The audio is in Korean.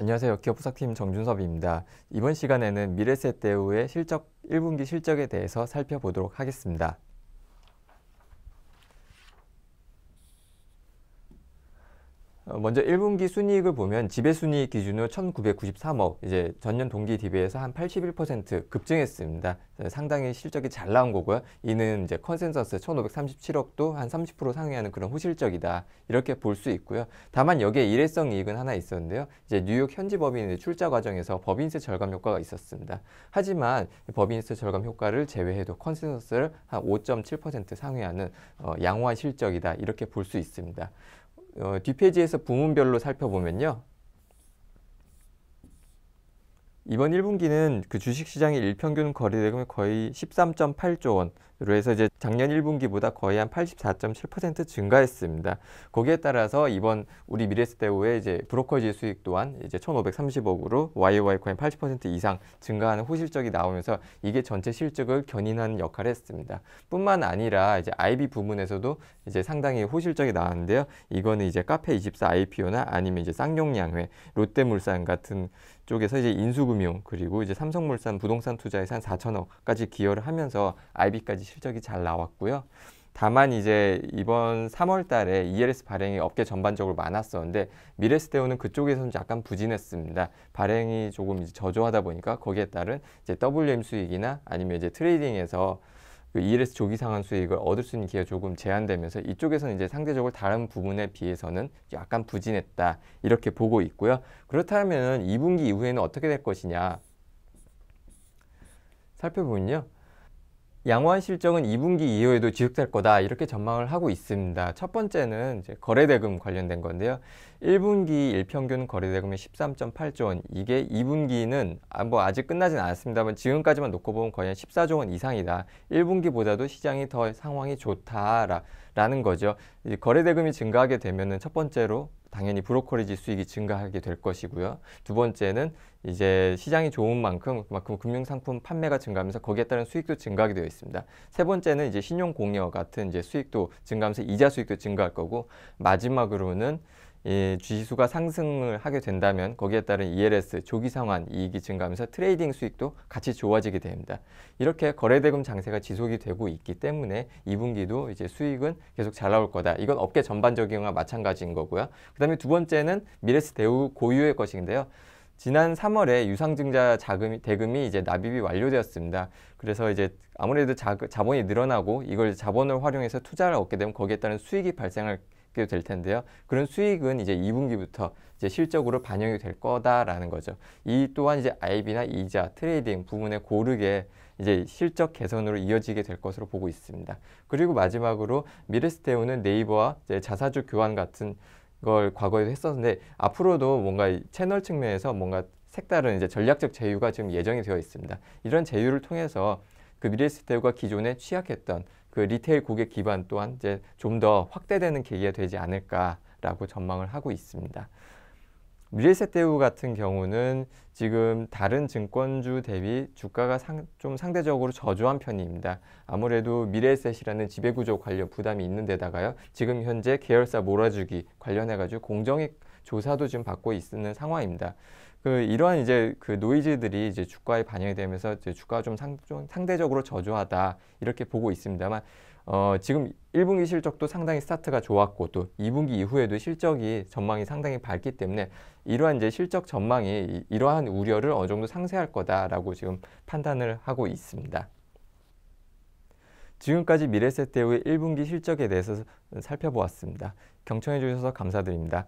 안녕하세요. 기업부탁팀 정준섭입니다. 이번 시간에는 미래세 대우의 실적 1분기 실적에 대해서 살펴보도록 하겠습니다. 어, 먼저 1분기 순이익을 보면 지배순이익 기준으로 1993억 이제 전년 동기 대비해서 한 81% 급증했습니다. 어, 상당히 실적이 잘 나온 거고요. 이는 이제 컨센서스 1537억도 한 30% 상회하는 그런 호실적이다. 이렇게 볼 수 있고요. 다만 여기에 일회성 이익은 하나 있었는데요. 이제 뉴욕 현지 법인의 출자 과정에서 법인세 절감 효과가 있었습니다. 하지만 법인세 절감 효과를 제외해도 컨센서스를 한 5.7% 상회하는 어, 양호한 실적이다. 이렇게 볼 수 있습니다. 어, 뒷페이지에서 부문별로 살펴보면요. 이번 1분기는 그 주식시장의 일평균 거래대금이 거의 13.8조 원으로 해서 이제 작년 1분기보다 거의 한 84.7% 증가했습니다. 거기에 따라서 이번 우리 미래스테오의 이제 브로커지 수익 또한 이제 1,530억으로 YOY 거의 80% 이상 증가하는 호실적이 나오면서 이게 전체 실적을 견인하는 역할을 했습니다. 뿐만 아니라 이제 IB 부문에서도 이제 상당히 호실적이 나왔는데요. 이거는 이제 카페24 IPO나 아니면 이제 쌍용양회, 롯데물산 같은 쪽에서 이제 인수금 금융 그리고 이제 삼성물산 부동산 투자에서 한 4천억까지 기여를 하면서 IB까지 실적이 잘 나왔고요. 다만 이제 이번 3월 달에 ELS 발행이 업계 전반적으로 많았었는데 미래스테오는 그쪽에서는 약간 부진했습니다. 발행이 조금 이제 저조하다 보니까 거기에 따른 이제 WM 수익이나 아니면 이제 트레이딩에서 그 ELS 조기 상환 수익을 얻을 수 있는 기회가 조금 제한되면서 이쪽에서는 이제 상대적으로 다른 부분에 비해서는 약간 부진했다 이렇게 보고 있고요. 그렇다면 2분기 이후에는 어떻게 될 것이냐 살펴보면요. 양호한 실적은 2분기 이후에도 지속될 거다 이렇게 전망을 하고 있습니다. 첫 번째는 거래대금 관련된 건데요. 1분기 일평균 거래대금이 13.8조 원. 이게 2분기는 아, 뭐 아직 끝나진 않았습니다만 지금까지만 놓고 보면 거의 14조 원 이상이다. 1분기보다도 시장이 더 상황이 좋다라는 거죠. 거래대금이 증가하게 되면첫 번째로 당연히 브로커리지 수익이 증가하게 될 것이고요. 두 번째는 이제 시장이 좋은 만큼 그만큼 금융상품 판매가 증가하면서 거기에 따른 수익도 증가하게 되어 있습니다. 세 번째는 이제 신용공여 같은 이제 수익도 증가하면서 이자 수익도 증가할 거고 마지막으로는 예, 주지수가 상승을 하게 된다면 거기에 따른 ELS 조기 상환 이익이 증가하면서 트레이딩 수익도 같이 좋아지게 됩니다. 이렇게 거래대금 장세가 지속이 되고 있기 때문에 2분기도 이제 수익은 계속 잘 나올 거다. 이건 업계 전반적인 거 마찬가지인 거고요. 그다음에 두 번째는 미래스 대우 고유의 것인데요. 지난 3월에 유상증자 자금 대금이 이제 납입이 완료되었습니다. 그래서 이제 아무래도 자, 자본이 늘어나고 이걸 자본을 활용해서 투자를 얻게 되면 거기에 따른 수익이 발생할 될 텐데요. 그런 수익은 이제 2분기부터 이제 실적으로 반영이 될 거다라는 거죠. 이 또한 이제 IB나 이자, 트레이딩 부분에 고르게 이제 실적 개선으로 이어지게 될 것으로 보고 있습니다. 그리고 마지막으로 미래스테오는 네이버와 자사주 교환 같은 걸 과거에도 했었는데 앞으로도 뭔가 채널 측면에서 뭔가 색다른 이제 전략적 제휴가 지금 예정이 되어 있습니다. 이런 제휴를 통해서 그미래스테우가 기존에 취약했던 그 리테일 고객 기반 또한 이제 좀 더 확대되는 계기가 되지 않을까라고 전망을 하고 있습니다. 미래세 대우 같은 경우는 지금 다른 증권주 대비 주가가 상, 좀 상대적으로 저조한 편입니다. 아무래도 미래셋이라는 지배구조 관련 부담이 있는 데다가요. 지금 현재 계열사 몰아주기 관련해가지고 공정익 조사도 지금 받고 있는 상황입니다. 그 이러한 이제 그 노이즈들이 이제 주가에 반영이 되면서 이제 주가가 좀, 상, 좀 상대적으로 저조하다 이렇게 보고 있습니다만 어, 지금 1분기 실적도 상당히 스타트가 좋았고 또 2분기 이후에도 실적이 전망이 상당히 밝기 때문에 이러한 이제 실적 전망이 이러한 우려를 어느 정도 상쇄할 거다라고 지금 판단을 하고 있습니다. 지금까지 미래세대의 1분기 실적에 대해서 살펴보았습니다. 경청해 주셔서 감사드립니다.